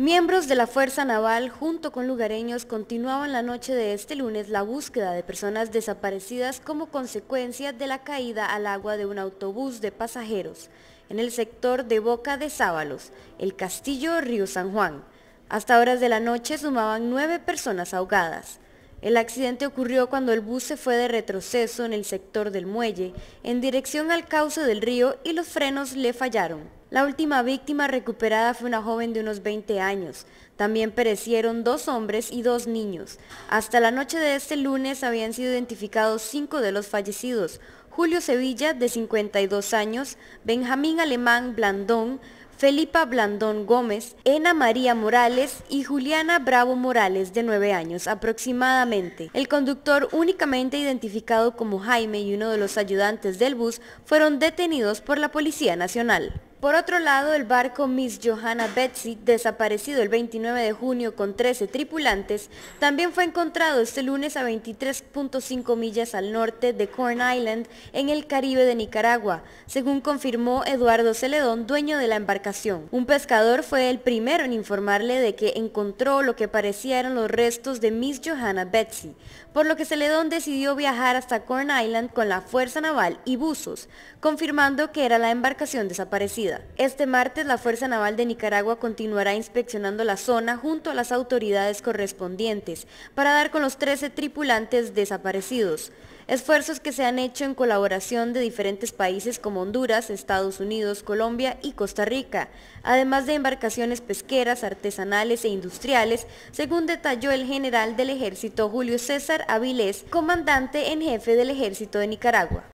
Miembros de la Fuerza Naval junto con lugareños continuaban la noche de este lunes la búsqueda de personas desaparecidas como consecuencia de la caída al agua de un autobús de pasajeros en el sector de Boca de Sábalos, el Castillo Río San Juan. Hasta horas de la noche sumaban nueve personas ahogadas. El accidente ocurrió cuando el bus se fue de retroceso en el sector del muelle en dirección al cauce del río y los frenos le fallaron. La última víctima recuperada fue una joven de unos 20 años. También perecieron dos hombres y dos niños. Hasta la noche de este lunes habían sido identificados cinco de los fallecidos. Julio Sevilla, de 52 años, Benjamín Alemán Blandón, Felipa Blandón Gómez, Ena María Morales y Juliana Bravo Morales, de 9 años aproximadamente. El conductor, únicamente identificado como Jaime y uno de los ayudantes del bus, fueron detenidos por la Policía Nacional. Por otro lado, el barco Miss Johanna Betsy, desaparecido el 29 de junio con 13 tripulantes, también fue encontrado este lunes a 23.5 millas al norte de Corn Island, en el Caribe de Nicaragua, según confirmó Eduardo Celedón, dueño de la embarcación. Un pescador fue el primero en informarle de que encontró lo que parecía eran los restos de Miss Johanna Betsy, por lo que Celedón decidió viajar hasta Corn Island con la Fuerza Naval y buzos, confirmando que era la embarcación desaparecida. Este martes la Fuerza Naval de Nicaragua continuará inspeccionando la zona junto a las autoridades correspondientes para dar con los 13 tripulantes desaparecidos. Esfuerzos que se han hecho en colaboración de diferentes países como Honduras, Estados Unidos, Colombia y Costa Rica, además de embarcaciones pesqueras, artesanales e industriales, según detalló el general del ejército Julio César Avilés, comandante en jefe del ejército de Nicaragua.